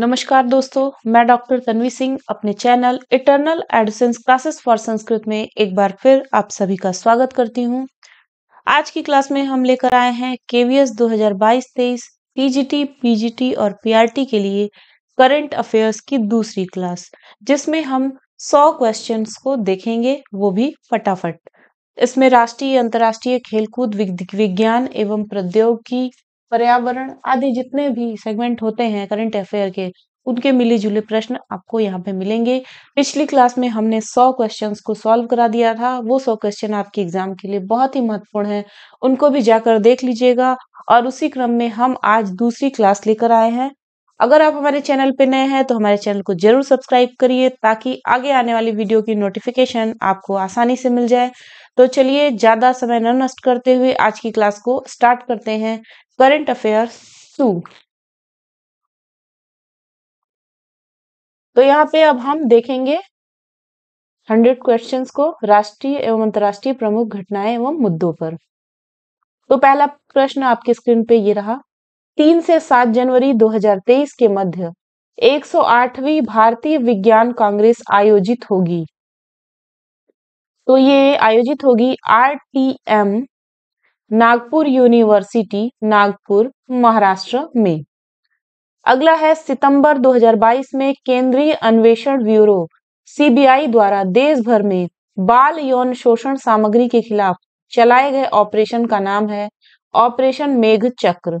नमस्कार दोस्तों मैं डॉक्टर तन्वी सिंह अपने channel eternal Edsense classes for Sanskrit में एक बार फिर आप सभी का स्वागत करती हूं। आज की क्लास में हम लेकर आए हैं केवीएस 2022-23 पीजीटी पीजीटी और पीआरटी के लिए करंट अफेयर्स की दूसरी क्लास जिसमें हम 100 क्वेश्चंस को देखेंगे वो भी फटाफट इसमें राष्ट्रीय अंतर्राष्ट्रीय खेलकूद विज्ञान एवं प्रौद्योगिकी पर्यावरण आदि जितने भी सेगमेंट होते हैं करंट अफेयर के उनके मिले जुले प्रश्न आपको यहाँ पे मिलेंगे पिछली क्लास में हमने 100 क्वेश्चंस को सॉल्व करा दिया था वो 100 क्वेश्चन आपके एग्जाम के लिए बहुत ही महत्वपूर्ण है उनको भी जाकर देख लीजिएगा और उसी क्रम में हम आज दूसरी क्लास लेकर आए हैं अगर आप हमारे चैनल पे नए हैं तो हमारे चैनल को जरूर सब्सक्राइब करिए ताकि आगे आने वाली वीडियो की नोटिफिकेशन आपको आसानी से मिल जाए तो चलिए ज़्यादा समय न नष्ट करते हुए आज की क्लास को स्टार्ट करते हैं करंट अफेयर टू तो यहाँ पे अब हम देखेंगे हंड्रेड क्वेश्चन को राष्ट्रीय एवं अंतरराष्ट्रीय प्रमुख घटनाएं एवं मुद्दों पर तो पहला प्रश्न आपकी स्क्रीन पे ये रहा तीन से सात जनवरी 2023 के मध्य 108वीं भारतीय विज्ञान कांग्रेस आयोजित होगी तो ये आयोजित होगी R T M Nagpur university Nagpur Maharashtra में अगला है सितंबर 2022 में केंद्रीय अन्वेषण ब्यूरो सीबीआई द्वारा देश भर में बाल यौन शोषण सामग्री के खिलाफ चलाए गए ऑपरेशन का नाम है ऑपरेशन मेघ चक्र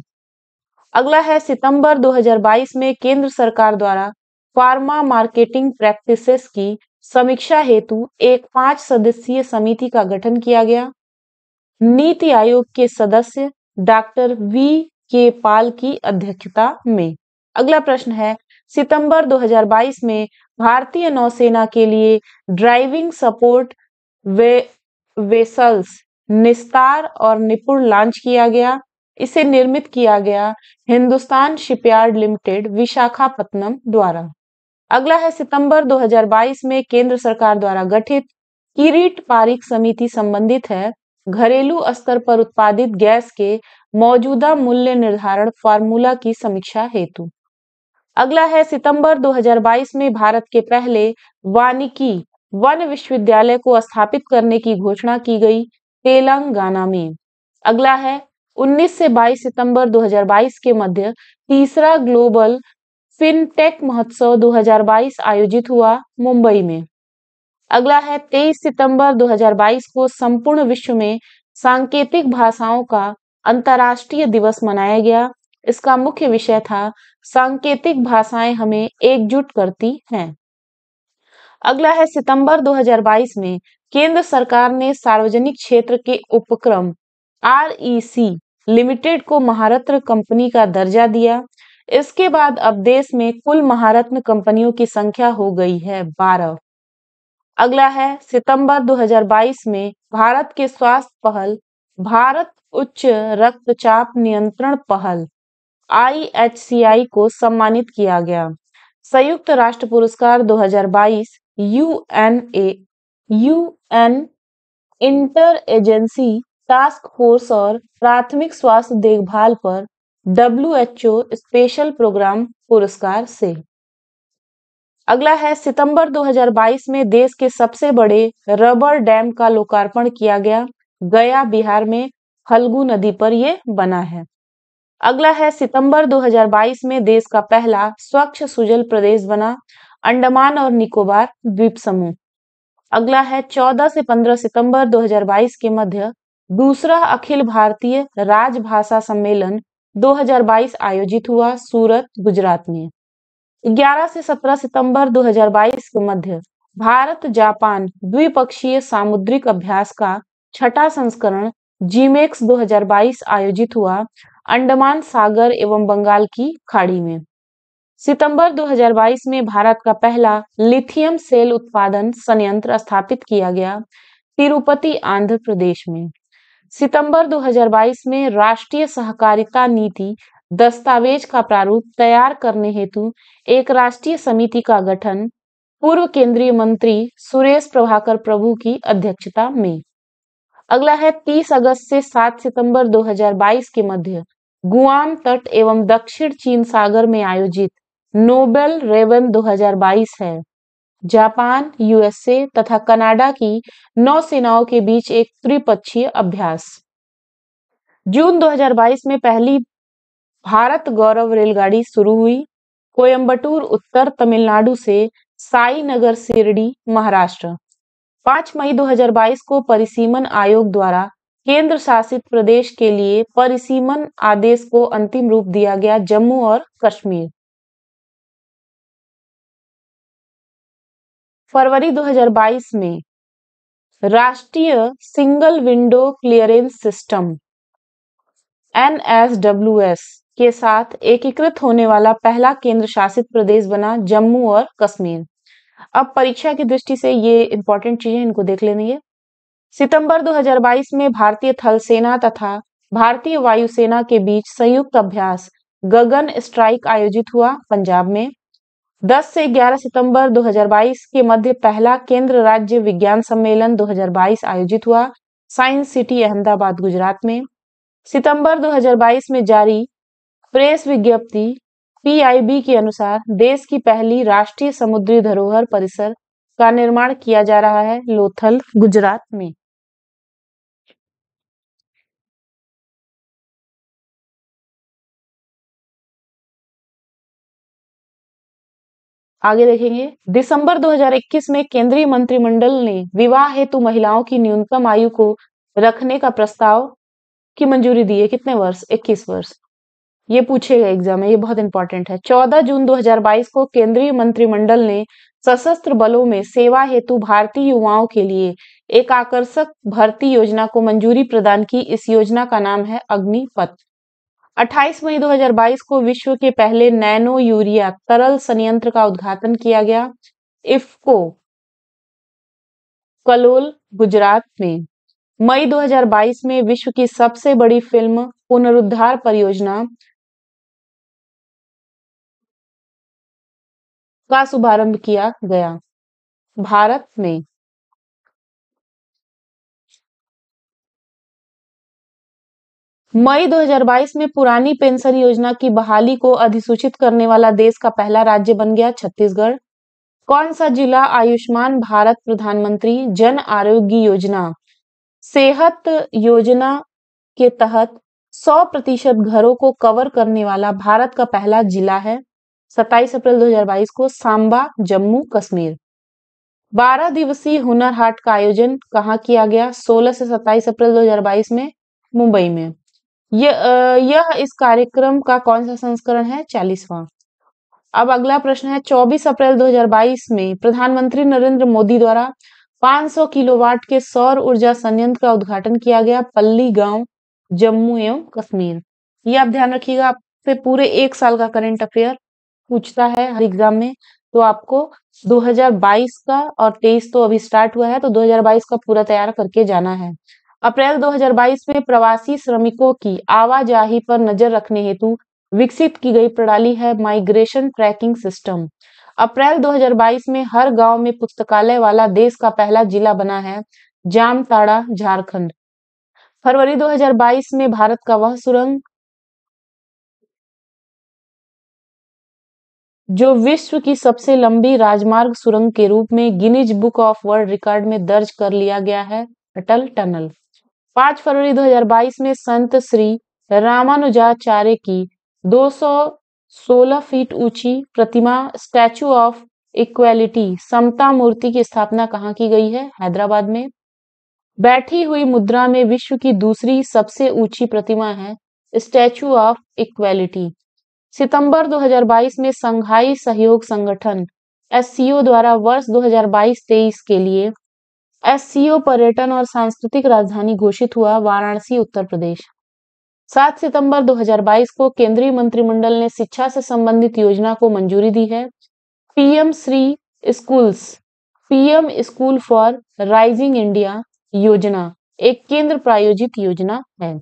अगला है सितंबर 2022 में केंद्र सरकार द्वारा फार्मा मार्केटिंग प्रैक्टिसेस की समीक्षा हेतु एक पांच सदस्यीय समिति का गठन किया गया नीति आयोग के सदस्य डॉक्टर वी के पाल की अध्यक्षता में अगला प्रश्न है सितंबर 2022 में भारतीय नौसेना के लिए ड्राइविंग सपोर्ट वे वेसल्स निस्तार और निपुण लॉन्च किया गया इसे निर्मित किया गया हिंदुस्तान शिपयार्ड लिमिटेड विशाखापत्तनम द्वारा अगला है सितंबर 2022 में केंद्र सरकार द्वारा गठित किरीट पारिक समिति संबंधित है घरेलू स्तर पर उत्पादित गैस के मौजूदा मूल्य निर्धारण फार्मूला की समीक्षा हेतु अगला है सितंबर 2022 में भारत के पहले वानिकी वन विश्वविद्यालय को स्थापित करने की घोषणा की गई तेलंगाना में अगला है 19 से 22 सितंबर 2022 के मध्य तीसरा ग्लोबल फिनटेक महोत्सव 2022 आयोजित हुआ मुंबई में अगला है 23 सितंबर 2022 को संपूर्ण विश्व में सांकेतिक भाषाओं का अंतर्राष्ट्रीय दिवस मनाया गया इसका मुख्य विषय था सांकेतिक भाषाएं हमें एकजुट करती हैं अगला है सितंबर 2022 में केंद्र सरकार ने सार्वजनिक क्षेत्र के उपक्रम आर लिमिटेड को महारत्न कंपनी का दर्जा दिया इसके बाद अब देश में कुल महारत्न कंपनियों की संख्या हो गई है बारह अगला है सितंबर 2022 में भारत के स्वास्थ्य पहल भारत उच्च रक्तचाप नियंत्रण पहल आई को सम्मानित किया गया संयुक्त राष्ट्र पुरस्कार 2022 UNA UN inter agency task force और प्राथमिक स्वास्थ्य देखभाल पर डब्ल्यू स्पेशल प्रोग्राम पुरस्कार से अगला है सितंबर 2022 में देश के सबसे बड़े रबर डैम का लोकार्पण किया गया गया बिहार में हलगू नदी पर यह बना है अगला है सितंबर 2022 में देश का पहला स्वच्छ सुजल प्रदेश बना अंडमान और निकोबार द्वीप समूह अगला है 14 से 15 सितंबर 2022 के मध्य दूसरा अखिल भारतीय राजभाषा सम्मेलन 2022 आयोजित हुआ सूरत गुजरात में 11 से 17 सितंबर 2022 के मध्य भारत जापान द्विपक्षीय सामुद्रिक अभ्यास का छठा संस्करण जीमेक्स 2022 आयोजित हुआ अंडमान सागर एवं बंगाल की खाड़ी में सितंबर 2022 में भारत का पहला लिथियम सेल उत्पादन संयंत्र स्थापित किया गया तिरुपति आंध्र प्रदेश में सितंबर 2022 में राष्ट्रीय सहकारिता नीति दस्तावेज का प्रारूप तैयार करने हेतु एक राष्ट्रीय समिति का गठन पूर्व केंद्रीय मंत्री सुरेश प्रभाकर प्रभु की अध्यक्षता में अगला है 30 अगस्त से 7 सितंबर 2022 के मध्य गुआम तट एवं दक्षिण चीन सागर में आयोजित नोबेल रेवन 2022 है जापान यूएसए तथा कनाडा की नौ सेनाओं के बीच एक त्रिपक्षीय अभ्यास जून 2022 में पहली भारत गौरव रेलगाड़ी शुरू हुई कोयम्बटूर उत्तर तमिलनाडु से साई नगर शिरडी महाराष्ट्र 5 मई 2022 को परिसीमन आयोग द्वारा केंद्र शासित प्रदेश के लिए परिसीमन आदेश को अंतिम रूप दिया गया जम्मू और कश्मीर फरवरी 2022 में राष्ट्रीय single window clearance system N S W S के साथ एकीकृत होने वाला पहला केंद्र शासित प्रदेश बना जम्मू और कश्मीर अब परीक्षा की दृष्टि से ये इंपॉर्टेंट चीजें इनको देख लेनी है सितंबर 2022 में भारतीय थल सेना तथा भारतीय वायुसेना के बीच संयुक्त अभ्यास गगन स्ट्राइक आयोजित हुआ पंजाब में 10 से 11 सितंबर 2022 के मध्य पहला केंद्र राज्य विज्ञान सम्मेलन 2022 आयोजित हुआ साइंस सिटी अहमदाबाद गुजरात में सितंबर 2022 में जारी प्रेस विज्ञप्ति पीआईबी के अनुसार देश की पहली राष्ट्रीय समुद्री धरोहर परिसर का निर्माण किया जा रहा है लोथल गुजरात में आगे देखेंगे दिसंबर 2021 में केंद्रीय मंत्रिमंडल ने विवाह हेतु महिलाओं की न्यूनतम आयु को रखने का प्रस्ताव की मंजूरी दी है कितने वर्ष 21 वर्ष ये पूछेगा एग्जाम में ये बहुत इंपॉर्टेंट है 14 जून 2022 को केंद्रीय मंत्रिमंडल ने सशस्त्र बलों में सेवा हेतु भारतीय युवाओं के लिए एक आकर्षक भर्ती योजना को मंजूरी प्रदान की इस योजना का नाम है अग्निपथ 28 मई 2022 को विश्व के पहले नैनो यूरिया तरल संयंत्र का उद्घाटन किया गया इफको कलोल गुजरात में मई 2022 में विश्व की सबसे बड़ी फिल्म पुनरुद्धार परियोजना का शुभारंभ किया गया भारत में मई 2022 में पुरानी पेंशन योजना की बहाली को अधिसूचित करने वाला देश का पहला राज्य बन गया छत्तीसगढ़ कौन सा जिला आयुष्मान भारत प्रधानमंत्री जन आरोग्य योजना सेहत योजना के तहत 100 प्रतिशत घरों को कवर करने वाला भारत का पहला जिला है सत्ताईस अप्रैल 2022 को सांबा जम्मू कश्मीर 12 दिवसीय हुनर हाट का आयोजन कहाँ किया गया 16 से 27 अप्रैल 2022 में मुंबई में यह यह इस कार्यक्रम का कौन सा संस्करण है चालीसवां अब अगला प्रश्न है 24 अप्रैल 2022 में प्रधानमंत्री नरेंद्र मोदी द्वारा 500 किलोवाट के सौर ऊर्जा संयंत्र का उद्घाटन किया गया पल्ली गांव जम्मू एवं कश्मीर ये आप ध्यान रखिएगा आपसे पूरे एक साल का करंट अफेयर पूछता है हर एग्जाम में तो आपको 2022 का और 23 तो अभी स्टार्ट हुआ है तो 2022 का पूरा तैयार करके जाना है अप्रैल 2022 में प्रवासी श्रमिकों की आवाजाही पर नजर रखने हेतु विकसित की गई प्रणाली है माइग्रेशन ट्रैकिंग सिस्टम अप्रैल 2022 में हर गांव में पुस्तकालय वाला देश का पहला जिला बना है जामताड़ा झारखंड फरवरी 2022 में भारत का वह सुरंग जो विश्व की सबसे लंबी राजमार्ग सुरंग के रूप में Guinness Book of World Record में दर्ज कर लिया गया है अटल टनल 5 फरवरी 2022 में संत श्री रामानुजाचार्य की 216 फीट ऊंची प्रतिमा स्टैचू ऑफ इक्वेलिटी समता मूर्ति की स्थापना कहाँ की गई है हैदराबाद में बैठी हुई मुद्रा में विश्व की दूसरी सबसे ऊंची प्रतिमा है स्टैचू ऑफ इक्वेलिटी सितंबर 2022 में संघाई सहयोग संगठन एस द्वारा वर्ष 2022-23 के लिए एस पर्यटन और सांस्कृतिक राजधानी घोषित हुआ वाराणसी उत्तर प्रदेश 7 सितंबर 2022 को केंद्रीय मंत्रिमंडल ने शिक्षा से संबंधित योजना को मंजूरी दी है PM Shri schools PM school for rising India योजना एक केंद्र प्रायोजित योजना है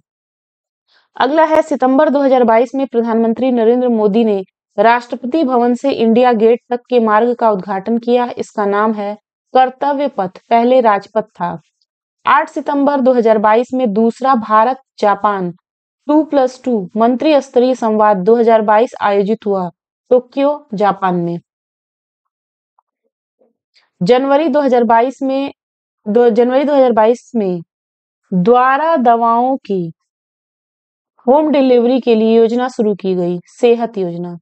अगला है सितंबर 2022 में प्रधानमंत्री नरेंद्र मोदी ने राष्ट्रपति भवन से इंडिया गेट तक के मार्ग का उद्घाटन किया इसका नाम है कर्तव्य पथ पहले राजपथ था 8 सितंबर 2022 में दूसरा Bharat Japan two plus two मंत्री स्तरीय संवाद 2022 आयोजित हुआ टोक्यो जापान में जनवरी 2022 में दो जनवरी 2022 में द्वारा दवाओं की होम डिलीवरी के लिए योजना शुरू की गई सेहत योजना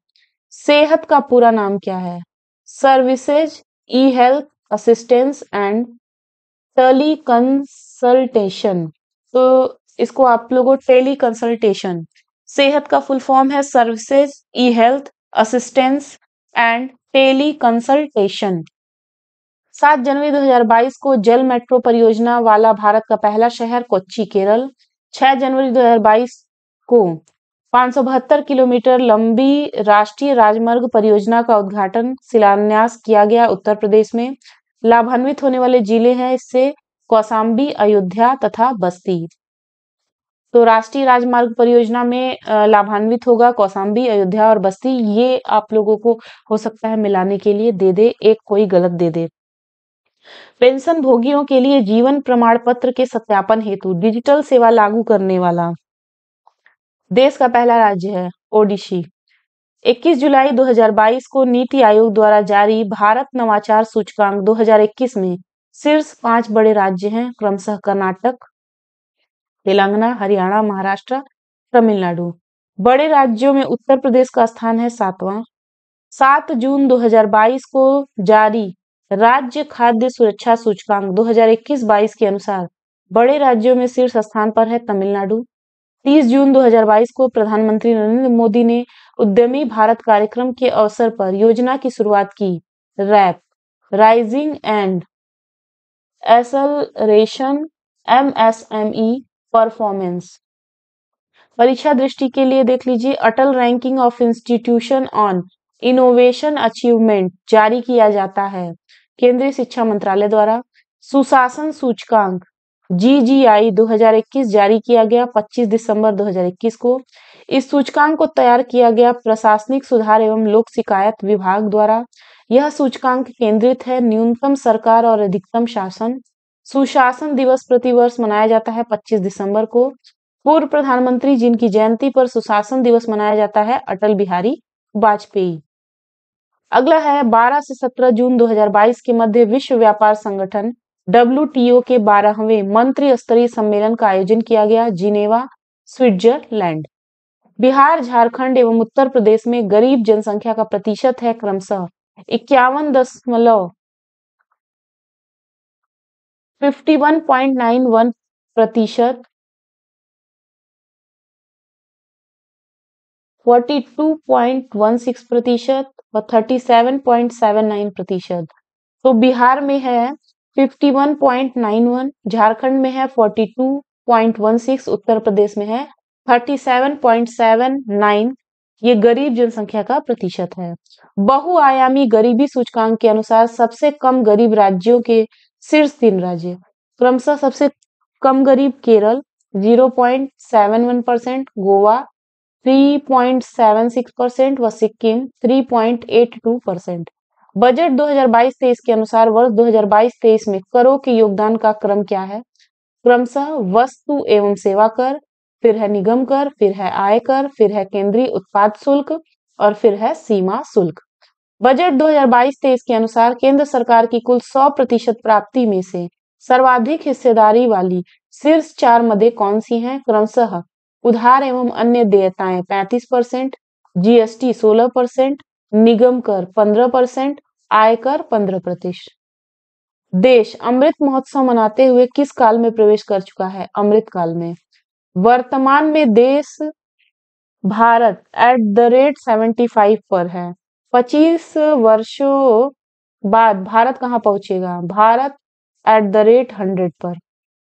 सेहत का पूरा नाम क्या है services e health assistance and teleconsultation तो इसको आप लोगों टेली कंसल्टेशन सेहत का फुल फॉर्म है services e health assistance and teleconsultation सात जनवरी 2022 को जल मेट्रो परियोजना वाला भारत का पहला शहर कोच्चि केरल छह जनवरी 2022 को पाँच किलोमीटर लंबी राष्ट्रीय राजमार्ग परियोजना का उद्घाटन शिलान्यास किया गया उत्तर प्रदेश में लाभान्वित होने वाले जिले हैं इससे कौसाम्बी अयोध्या तथा बस्ती तो राष्ट्रीय राजमार्ग परियोजना में लाभान्वित होगा कौसाम्बी अयोध्या और बस्ती ये आप लोगों को हो सकता है मिलाने के लिए दे दे एक कोई गलत दे दे पेंशन भोगियों के लिए जीवन प्रमाण पत्र के सत्यापन हेतु डिजिटल सेवा लागू करने वाला देश का पहला राज्य है ओडिशी 21 जुलाई 2022 को नीति आयोग द्वारा जारी भारत नवाचार सूचकांक 2021 में शीर्ष पांच बड़े राज्य हैं क्रमशः कर्नाटक तेलंगाना हरियाणा महाराष्ट्र तमिलनाडु बड़े राज्यों में उत्तर प्रदेश का स्थान है सातवां 7 जून 2022 को जारी राज्य खाद्य सुरक्षा सूचकांक 2021-22 के अनुसार बड़े राज्यों में शीर्ष स्थान पर है तमिलनाडु 30 जून 2022 को प्रधानमंत्री नरेंद्र मोदी ने उद्यमी भारत कार्यक्रम के अवसर पर योजना की शुरुआत की RAMP raising and acceleration e performance परीक्षा दृष्टि के लिए देख लीजिए Atal ranking of institution on innovation achievement जारी किया जाता है केंद्रीय शिक्षा मंत्रालय द्वारा सुशासन सूचकांक जी जी हजार इक्कीस जारी किया गया 25 दिसंबर 2021 को इस सूचकांक को तैयार किया गया प्रशासनिक सुधार एवं लोक शिकायत विभाग द्वारा यह सूचकांक केंद्रित है न्यूनतम सरकार और अधिकतम शासन सुशासन दिवस प्रतिवर्ष मनाया जाता है 25 दिसंबर को पूर्व प्रधानमंत्री जिनकी जयंती पर सुशासन दिवस मनाया जाता है अटल बिहारी वाजपेयी अगला है 12 से 17 जून 2022 के मध्य विश्व व्यापार संगठन डब्ल्यू के बारहवें मंत्री स्तरीय सम्मेलन का आयोजन किया गया जिनेवा स्विट्जरलैंड बिहार झारखंड एवं उत्तर प्रदेश में गरीब जनसंख्या का प्रतिशत है क्रमशः इक्यावन दशमलव fifty one point nine one प्रतिशत forty two point one six प्रतिशत और thirty seven point seven nine प्रतिशत तो बिहार में है 51.91 झारखंड में है 42.16 उत्तर प्रदेश में है 37.79 ये गरीब जनसंख्या का प्रतिशत है बहुआयामी गरीबी सूचकांक के अनुसार सबसे कम गरीब राज्यों के शीर्ष तीन राज्य क्रमशः सबसे कम गरीब केरल 0.71 परसेंट गोवा 3.76 परसेंट व सिक्किम 3.82 परसेंट बजट 2022-23 के अनुसार वर्ष 2022-23 में करों के योगदान का क्रम क्या है क्रमशः वस्तु एवं सेवा कर फिर है निगम कर फिर है आय कर फिर है केंद्रीय उत्पाद शुल्क और फिर है सीमा शुल्क बजट 2022-23 के अनुसार केंद्र सरकार की कुल 100 प्रतिशत प्राप्ति में से सर्वाधिक हिस्सेदारी वाली शीर्ष चार मदे कौन सी हैं क्रमशः उधार एवं अन्य देयताएं 35 परसेंट जीएसटी 16 परसेंट निगम कर पंद्रह परसेंट आयकर पंद्रह प्रतिशत देश अमृत महोत्सव मनाते हुए किस काल में प्रवेश कर चुका है अमृत काल में वर्तमान में देश Bharat at the rate seventy five पर है पच्चीस वर्षों बाद भारत कहाँ पहुंचेगा Bharat at the rate hundred पर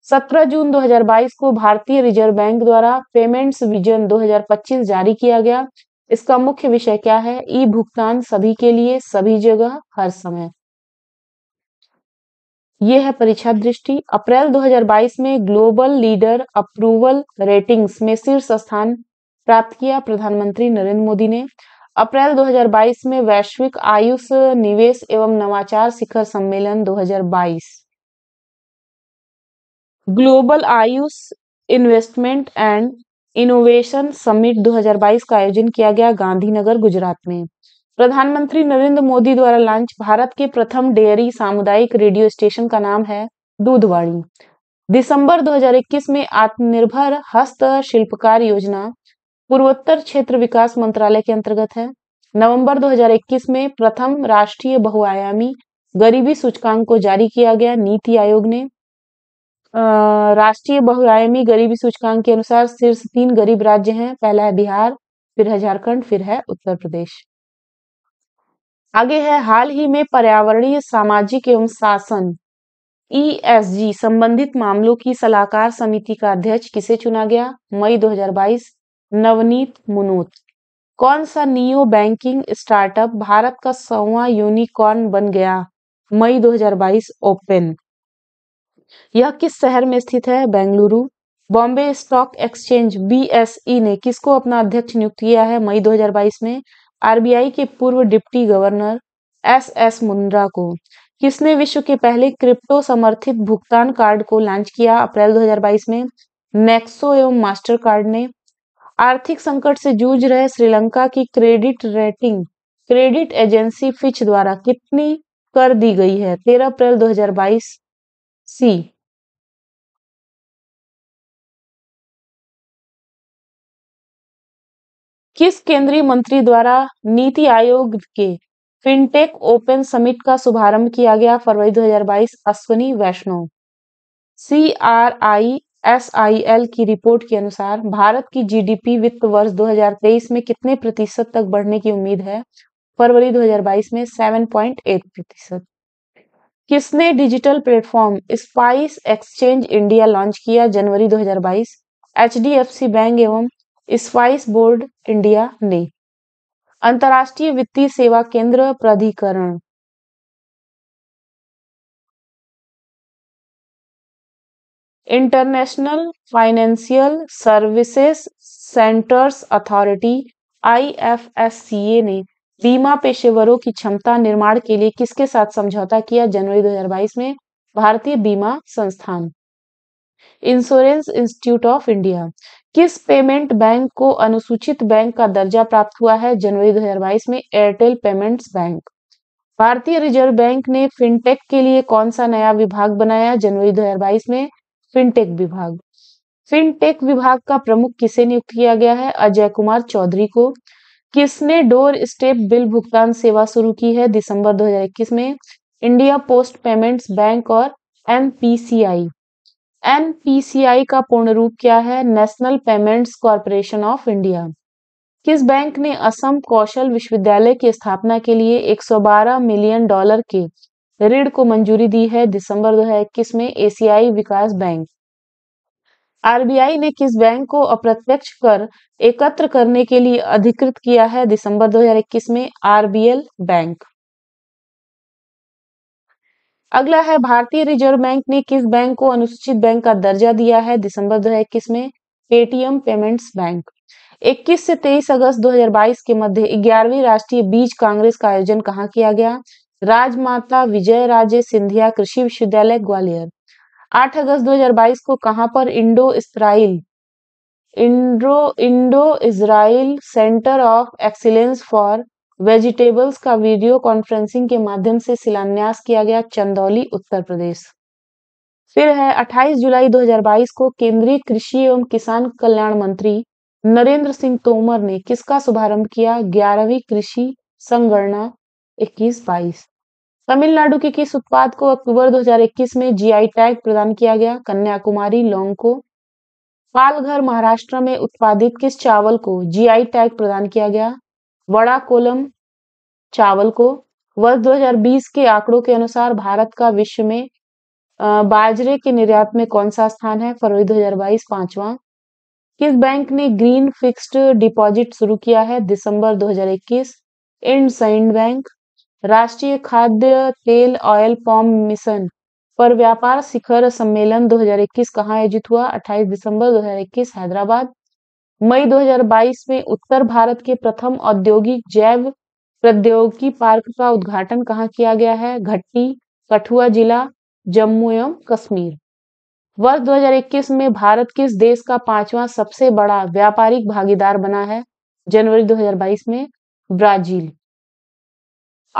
सत्रह जून 2022 को भारतीय रिजर्व बैंक द्वारा पेमेंट्स विजन 2025 जारी किया गया इसका मुख्य विषय क्या है ई भुगतान सभी के लिए सभी जगह हर समय यह है परीक्षा दृष्टि अप्रैल 2022 में ग्लोबल लीडर अप्रूवल रेटिंग्स में शीर्ष स्थान प्राप्त किया प्रधानमंत्री नरेंद्र मोदी ने अप्रैल 2022 में वैश्विक आयुष निवेश एवं नवाचार शिखर सम्मेलन 2022 global AYUSH investment and innovation summit 2022 का आयोजन किया गया गांधीनगर गुजरात में प्रधानमंत्री नरेंद्र मोदी द्वारा लॉन्च भारत के प्रथम डेयरी सामुदायिक रेडियो स्टेशन का नाम है दूधवाणी दिसंबर 2021 में आत्मनिर्भर हस्त शिल्पकार योजना पूर्वोत्तर क्षेत्र विकास मंत्रालय के अंतर्गत है नवंबर 2021 में प्रथम राष्ट्रीय बहुआयामी गरीबी सूचकांक को जारी किया गया नीति आयोग ने राष्ट्रीय बहुआयामी गरीबी सूचकांक के अनुसार शीर्ष तीन गरीब राज्य हैं पहला है बिहार फिर है झारखंड फिर है उत्तर प्रदेश आगे है हाल ही में पर्यावरणीय सामाजिक एवं शासन ई e संबंधित मामलों की सलाहकार समिति का अध्यक्ष किसे चुना गया मई 2022 नवनीत मुनोत कौन सा नियो बैंकिंग स्टार्टअप भारत का सौवा यूनिकॉर्न बन गया मई 2022 ओपन यह किस शहर में स्थित है Bengaluru Bombay stock exchange BSE e ने किसको अपना अध्यक्ष नियुक्त किया है मई 2022 में आरबीआई के पूर्व deputy governor S S Mundra को किसने विश्व के पहले क्रिप्टो समर्थित भुगतान कार्ड को लॉन्च किया अप्रैल 2022 में नेक्सो एवं मास्टर कार्ड ने आर्थिक संकट से जूझ रहे श्रीलंका की credit rating credit agency Fitch द्वारा कितनी कर दी गई है तेरह अप्रैल दो C. किस केंद्रीय मंत्री द्वारा नीति आयोग के फिनटेक ओपन समिट का शुभारंभ किया गया फरवरी 2022 Ashwini Vaishnaw C R I S I L की रिपोर्ट के अनुसार भारत की जीडीपी वित्त वर्ष 2023 में कितने प्रतिशत तक बढ़ने की उम्मीद है फरवरी 2022 में 7.8 प्रतिशत किसने digital platform spice exchange India launch किया जनवरी 2022 एचडीएफसी बैंक एवं स्पाइस बोर्ड इंडिया ने अंतरराष्ट्रीय वित्तीय सेवा केंद्र प्राधिकरण international financial services centres authority I ने बीमा पेशेवरों की क्षमता निर्माण के लिए किसके साथ समझौता किया जनवरी 2022 में भारतीय बीमा संस्थान इंश्योरेंस इंस्टीट्यूट ऑफ इंडिया किस पेमेंट बैंक को अनुसूचित बैंक का दर्जा प्राप्त हुआ है जनवरी 2022 में एयरटेल पेमेंट्स बैंक भारतीय रिजर्व बैंक ने फिनटेक के लिए कौन सा नया विभाग बनाया जनवरी 2022 में फिनटेक विभाग फिनटेक विभाग का प्रमुख किसे नियुक्त किया गया है अजय कुमार चौधरी को किसने डोर स्टेप बिल भुगतान सेवा शुरू की है दिसंबर 2021 में इंडिया पोस्ट पेमेंट्स बैंक और एम एनपीसीआई का पूर्ण रूप क्या है national payments corporation of India किस बैंक ने असम कौशल विश्वविद्यालय की स्थापना के लिए 112 मिलियन डॉलर के ऋण को मंजूरी दी है दिसंबर दो में एशियाई विकास बैंक आरबीआई ने किस बैंक को अप्रत्यक्ष कर एकत्र करने के लिए अधिकृत किया है दिसंबर 2021 में आरबीएल बैंक अगला है भारतीय रिजर्व बैंक ने किस बैंक को अनुसूचित बैंक का दर्जा दिया है दिसंबर 2021 में पेटीएम पेमेंट्स बैंक 21 से 23 अगस्त 2022 के मध्य ग्यारहवीं राष्ट्रीय बीज कांग्रेस का आयोजन कहाँ किया गया राजमाता विजय राजे सिंधिया कृषि विश्वविद्यालय ग्वालियर आठ अगस्त 2022 को कहां पर Indo Israel Indo Indo Israel centre of excellence for vegetables का वीडियो कॉन्फ्रेंसिंग के माध्यम से शिलान्यास किया गया चंदौली उत्तर प्रदेश फिर है 28 जुलाई 2022 को केंद्रीय कृषि एवं किसान कल्याण मंत्री नरेंद्र सिंह तोमर ने किसका शुभारंभ किया ग्यारहवीं कृषि संगणना इक्कीस बाईस तमिलनाडु के किस उत्पाद को अक्टूबर 2021 में जीआई टैग प्रदान किया गया कन्याकुमारी लौंग को पालघर महाराष्ट्र में उत्पादित किस चावल को जीआई टैग प्रदान किया गया वड़ा कोलम चावल को वर्ष 2020 के आंकड़ों के अनुसार भारत का विश्व में बाजरे के निर्यात में कौन सा स्थान है फरवरी 2022 पांचवा किस बैंक ने ग्रीन फिक्स्ड डिपॉजिट शुरू किया है दिसंबर 2021 इंड सैंड बैंक राष्ट्रीय खाद्य तेल ऑयल पॉम मिशन पर व्यापार शिखर सम्मेलन 2021 कहाँ आयोजित हुआ 28 दिसंबर 2021 हैदराबाद मई 2022 में उत्तर भारत के प्रथम औद्योगिक जैव प्रौद्योगिकी पार्क का उद्घाटन कहाँ किया गया है घट्टी कठुआ जिला जम्मू एवं कश्मीर वर्ष 2021 में भारत किस देश का पांचवा सबसे बड़ा व्यापारिक भागीदार बना है जनवरी 2022 में ब्राजील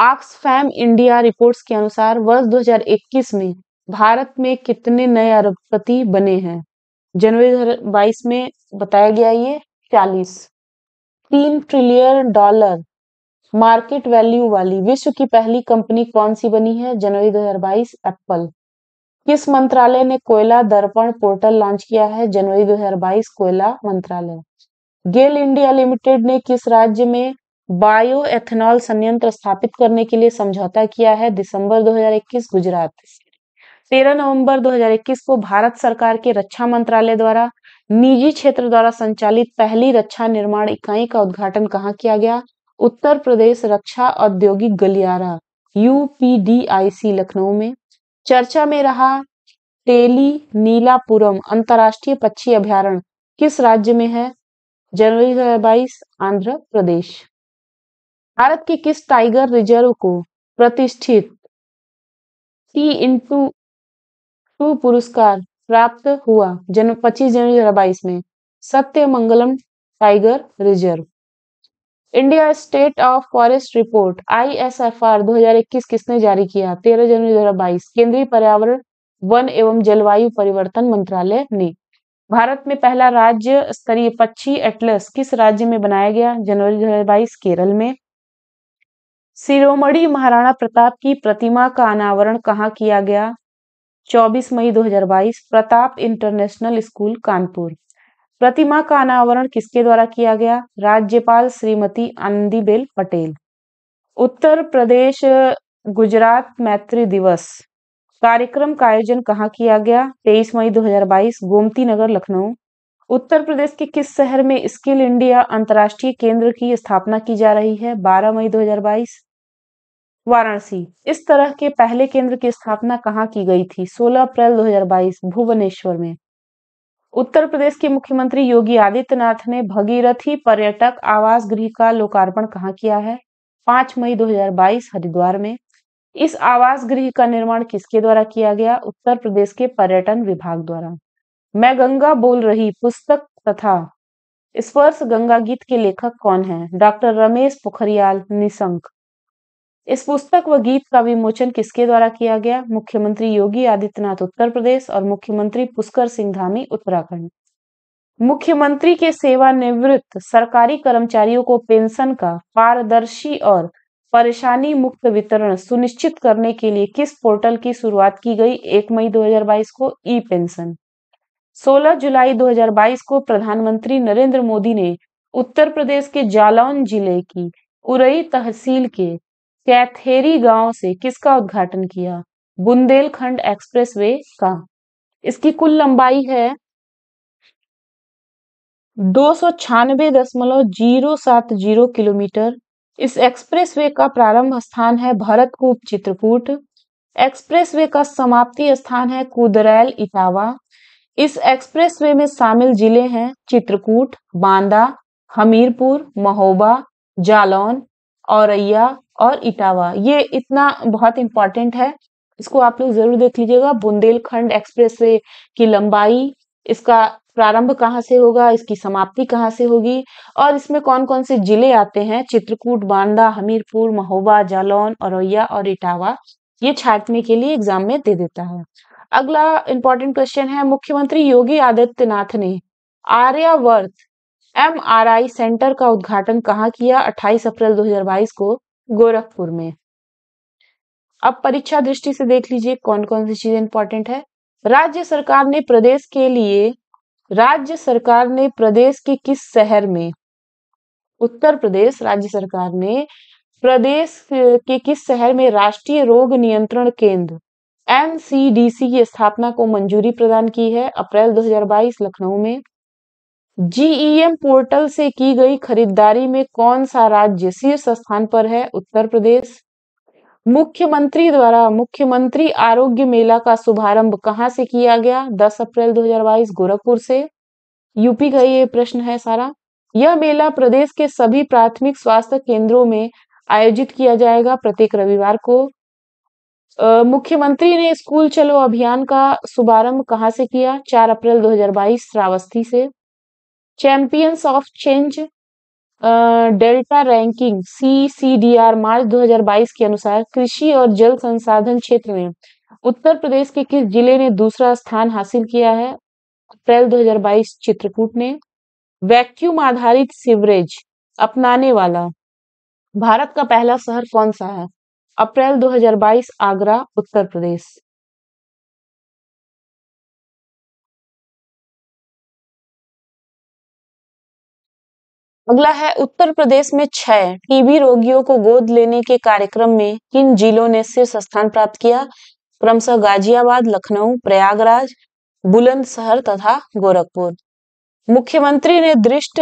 ऑक्सफैम इंडिया रिपोर्ट्स के अनुसार वर्ष 2021 में भारत में कितने नए अरबपति बने हैं जनवरी 2022 में बताया गया ये 40 तीन ट्रिलियन डॉलर मार्केट वैल्यू वाली विश्व की पहली कंपनी कौन सी बनी है जनवरी 2022 एप्पल किस मंत्रालय ने कोयला दर्पण पोर्टल लॉन्च किया है जनवरी 2022 कोयला मंत्रालय गेल इंडिया लिमिटेड ने किस राज्य में बायोएथेनॉल संयंत्र स्थापित करने के लिए समझौता किया है दिसंबर 2021 गुजरात तेरह नवंबर 2021 को भारत सरकार के रक्षा मंत्रालय द्वारा निजी क्षेत्र द्वारा संचालित पहली रक्षा निर्माण इकाई का उद्घाटन कहाँ किया गया उत्तर प्रदेश रक्षा औद्योगिक गलियारा यूपीडीआईसी लखनऊ में चर्चा में रहा टेली नीलापुरम अंतर्राष्ट्रीय पक्षी अभ्यारण किस राज्य में है जनवरी 2022 आंध्र प्रदेश भारत के किस टाइगर रिजर्व को प्रतिष्ठित टी इंटू टू पुरस्कार प्राप्त हुआ जन्म पच्चीस जनवरी दो में Sathyamangalam tiger reserve India state of forest report I S F R दो किसने जारी किया तेरह जनवरी 2022 केंद्रीय पर्यावरण वन एवं जलवायु परिवर्तन मंत्रालय ने भारत में पहला राज्य स्तरीय पक्षी एटलस किस राज्य में बनाया गया जनवरी 2022 केरल में शिरोमणि महाराणा प्रताप की प्रतिमा का अनावरण कहाँ किया गया 24 मई 2022 प्रताप इंटरनेशनल स्कूल कानपुर प्रतिमा का अनावरण किसके द्वारा किया गया राज्यपाल श्रीमती आनंदीबेन पटेल उत्तर प्रदेश गुजरात मैत्री दिवस कार्यक्रम का आयोजन कहाँ किया गया 23 मई 2022 गोमती नगर लखनऊ उत्तर प्रदेश के किस शहर में स्किल इंडिया अंतर्राष्ट्रीय केंद्र की स्थापना की जा रही है 12 मई वाराणसी इस तरह के पहले केंद्र की स्थापना कहाँ की गई थी 16 अप्रैल 2022 भुवनेश्वर में उत्तर प्रदेश के मुख्यमंत्री योगी आदित्यनाथ ने भगीरथी पर्यटक आवास गृह का लोकार्पण कहाँ किया है 5 मई 2022 हरिद्वार में इस आवास गृह का निर्माण किसके द्वारा किया गया उत्तर प्रदेश के पर्यटन विभाग द्वारा मैं गंगा बोल रही पुस्तक तथा स्पर्श गंगा गीत के लेखक कौन है डॉक्टर रमेश पोखरियाल निशंक इस पुस्तक व गीत का विमोचन किसके द्वारा किया गया मुख्यमंत्री योगी आदित्यनाथ उत्तर प्रदेश और मुख्यमंत्री पुष्कर सिंह धामी उत्तराखंड मुख्यमंत्री के सेवानिवृत्त सरकारी कर्मचारियों को पेंशन का पारदर्शी और परेशानी मुक्त वितरण सुनिश्चित करने के लिए किस पोर्टल की शुरुआत की गई 1 मई 2022 को ई पेंशन 16 जुलाई 2022 को प्रधानमंत्री नरेंद्र मोदी ने उत्तर प्रदेश के जालौन जिले की उरई तहसील के कैथेरी गांव से किसका उद्घाटन किया बुंदेलखंड एक्सप्रेसवे का इसकी कुल लंबाई है दो सौ छियानबे दशमलव जीरो सात जीरो किलोमीटर इस एक्सप्रेसवे का प्रारंभ स्थान है भरतकूप चित्रकूट एक्सप्रेसवे का समाप्ति स्थान है कुदरैल इटावा इस एक्सप्रेसवे में शामिल जिले हैं चित्रकूट बांदा हमीरपुर महोबा जालौन औरैया और इटावा ये इतना बहुत इंपॉर्टेंट है इसको आप लोग जरूर देख लीजिएगा बुंदेलखंड एक्सप्रेस वे की लंबाई इसका प्रारंभ कहाँ से होगा इसकी समाप्ति कहाँ से होगी और इसमें कौन कौन से जिले आते हैं चित्रकूट बांदा हमीरपुर महोबा जालौन औरैया और इटावा ये छाटने के लिए एग्जाम में दे देता है अगला इंपॉर्टेंट क्वेश्चन है मुख्यमंत्री योगी आदित्यनाथ ने Aryavart M R I centre का उद्घाटन कहाँ किया अट्ठाईस अप्रैल दो को गोरखपुर में अब परीक्षा दृष्टि से देख लीजिए कौन कौन सी चीजें इंपॉर्टेंट है राज्य सरकार ने प्रदेश के लिए राज्य सरकार ने प्रदेश के किस शहर में उत्तर प्रदेश राज्य सरकार ने प्रदेश के किस शहर में राष्ट्रीय रोग नियंत्रण केंद्र एमसीडीसी की स्थापना को मंजूरी प्रदान की है अप्रैल 2022 लखनऊ में जीईएम पोर्टल e से की गई खरीदारी में कौन सा राज्य शीर्ष स्थान पर है उत्तर प्रदेश मुख्यमंत्री द्वारा मुख्यमंत्री आरोग्य मेला का शुभारंभ कहां से किया गया 10 अप्रैल 2022 गोरखपुर से यूपी का ये प्रश्न है सारा यह मेला प्रदेश के सभी प्राथमिक स्वास्थ्य केंद्रों में आयोजित किया जाएगा प्रत्येक रविवार को मुख्यमंत्री ने स्कूल चलो अभियान का शुभारंभ कहां से किया 4 अप्रैल 2022 श्रावस्ती से champions of change delta ranking C C D R मार्च 2022 के अनुसार कृषि और जल संसाधन क्षेत्र में उत्तर प्रदेश के किस जिले ने दूसरा स्थान हासिल किया है अप्रैल 2022 चित्रकूट ने वैक्यूम आधारित सीवरेज अपनाने वाला भारत का पहला शहर कौन सा है अप्रैल 2022 आगरा उत्तर प्रदेश अगला है उत्तर प्रदेश में छह टीबी रोगियों को गोद लेने के कार्यक्रम में किन जिलों ने शीर्ष स्थान प्राप्त किया क्रमशः गाजियाबाद लखनऊ प्रयागराज बुलंदशहर तथा गोरखपुर मुख्यमंत्री ने दृष्ट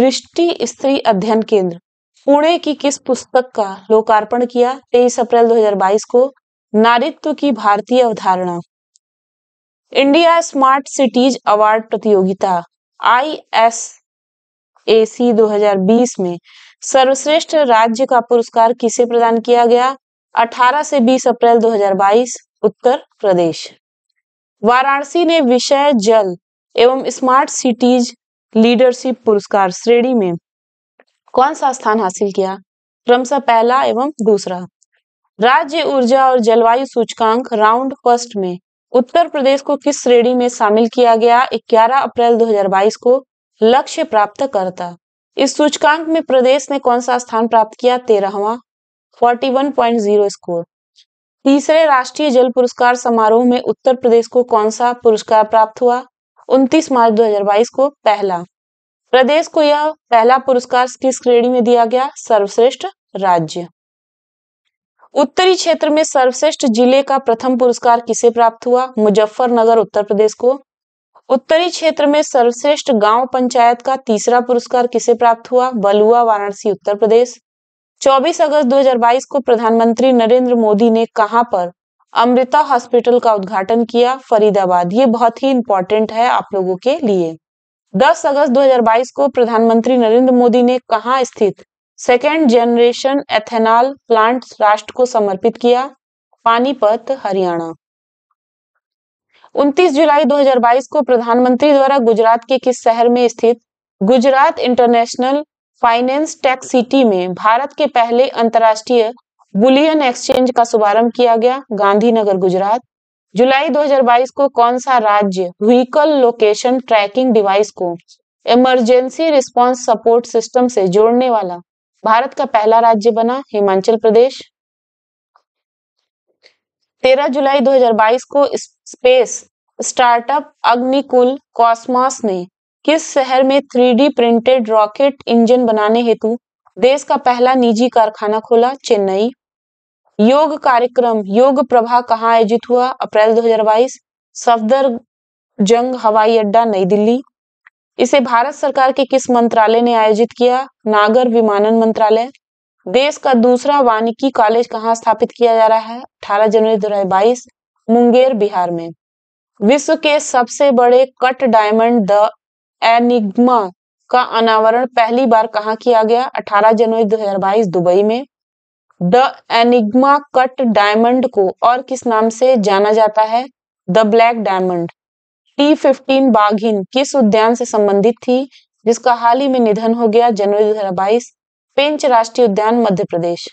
दृष्टि स्त्री अध्ययन केंद्र पुणे की किस पुस्तक का लोकार्पण किया 23 अप्रैल 2022 को नारित्व की भारतीय अवधारणा इंडिया स्मार्ट सिटीज अवार्ड प्रतियोगिता आई एस एसी 2020 में सर्वश्रेष्ठ राज्य का पुरस्कार किसे प्रदान किया गया 18 से 20 अप्रैल 2022 उत्तर प्रदेश वाराणसी ने विषय जल एवं स्मार्ट सिटीज लीडरशिप पुरस्कार श्रेणी में कौन सा स्थान हासिल किया क्रमशः पहला एवं दूसरा राज्य ऊर्जा और जलवायु सूचकांक राउंड फर्स्ट में उत्तर प्रदेश को किस श्रेणी में शामिल किया गया 11 अप्रैल 2022 को लक्ष्य प्राप्त करता इस सूचकांक में प्रदेश ने कौन सा स्थान प्राप्त किया तेरहवा 41.0 स्कोर तीसरे राष्ट्रीय जल पुरस्कार समारोह में उत्तर प्रदेश को कौन सा पुरस्कार प्राप्त हुआ 29 मार्च 2022 को पहला प्रदेश को यह पहला पुरस्कार किस श्रेणी में दिया गया सर्वश्रेष्ठ राज्य उत्तरी क्षेत्र में सर्वश्रेष्ठ जिले का प्रथम पुरस्कार किसे प्राप्त हुआ मुजफ्फरनगर उत्तर प्रदेश को उत्तरी क्षेत्र में सर्वश्रेष्ठ गांव पंचायत का तीसरा पुरस्कार किसे प्राप्त हुआ बलुआ वाराणसी उत्तर प्रदेश 24 अगस्त 2022 को प्रधानमंत्री नरेंद्र मोदी ने कहां पर अमृता हॉस्पिटल का उद्घाटन किया फरीदाबाद ये बहुत ही इंपॉर्टेंट है आप लोगों के लिए 10 अगस्त 2022 को प्रधानमंत्री नरेंद्र मोदी ने कहा स्थित सेकेंड जनरेशन एथेनॉल प्लांट राष्ट्र को समर्पित किया पानीपत हरियाणा 29 जुलाई 2022 को प्रधानमंत्री द्वारा गुजरात के किस शहर में स्थित Gujarat international finance tec city में भारत के पहले अंतर्राष्ट्रीय बुलियन एक्सचेंज का शुभारंभ किया गया गांधीनगर गुजरात जुलाई 2022 को कौन सा राज्य व्हीकल लोकेशन ट्रैकिंग डिवाइस को इमरजेंसी रिस्पांस सपोर्ट सिस्टम से जोड़ने वाला भारत का पहला राज्य बना हिमाचल प्रदेश तेरह जुलाई 2022 को स्पेस स्टार्टअप अग्निकुल कॉस्मॉस ने किस शहर में 3D प्रिंटेड रॉकेट इंजन बनाने हेतु देश का पहला निजी कारखाना खोला चेन्नई योग कार्यक्रम योग प्रभा कहाँ आयोजित हुआ अप्रैल 2022 सफदर जंग हवाई अड्डा नई दिल्ली इसे भारत सरकार के किस मंत्रालय ने आयोजित किया नागर विमानन मंत्रालय देश का दूसरा वानिकी कॉलेज कहाँ स्थापित किया जा रहा है 18 जनवरी दो मुंगेर बिहार में विश्व के सबसे बड़े कट डायमंड द एनिग्मा का अनावरण पहली बार कहा किया गया 18 जनवरी 2022 दुबई में द एनिग्मा कट डायमंड को और किस नाम से जाना जाता है the black diamond T fifteen बाघिन किस उद्यान से संबंधित थी जिसका हाल ही में निधन हो गया जनवरी 2022 पेंच राष्ट्रीय उद्यान मध्य प्रदेश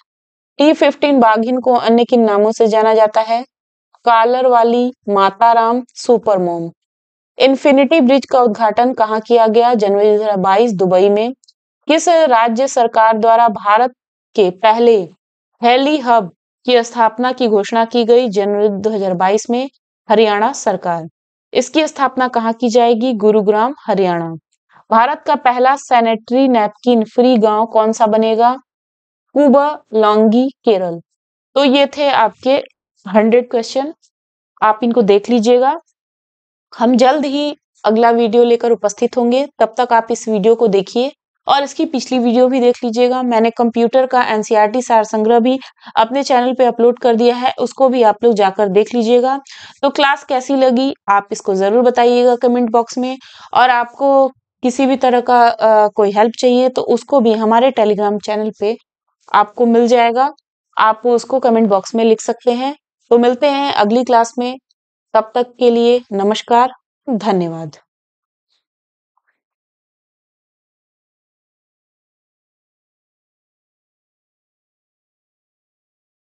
टी फिफ्टीन बाघिन को अन्य किन नामों से जाना जाता है Collarwali Mataram super mom infinity bridge का उद्घाटन कहाँ किया गया जनवरी दो दुबई में किस राज्य सरकार द्वारा भारत के पहले हेली हब की स्थापना की घोषणा की गई जनवरी 2022 में हरियाणा सरकार इसकी स्थापना कहाँ की जाएगी गुरुग्राम हरियाणा भारत का पहला सैनिटरी नैपकिन फ्री गांव कौन सा बनेगा कुबा लॉन्गी केरल तो ये थे आपके हंड्रेड क्वेश्चन आप इनको देख लीजिएगा हम जल्द ही अगला वीडियो लेकर उपस्थित होंगे तब तक आप इस वीडियो को देखिए और इसकी पिछली वीडियो भी देख लीजिएगा मैंने कंप्यूटर का एनसीईआरटी e सार संग्रह भी अपने चैनल पे अपलोड कर दिया है उसको भी आप लोग जाकर देख लीजिएगा तो क्लास कैसी लगी आप इसको ज़रूर बताइएगा कमेंट बॉक्स में और आपको किसी भी तरह का आ, कोई हेल्प चाहिए तो उसको भी हमारे टेलीग्राम चैनल पे आपको मिल जाएगा आप उसको कमेंट बॉक्स में लिख सकते हैं तो मिलते हैं अगली क्लास में तब तक के लिए नमस्कार धन्यवाद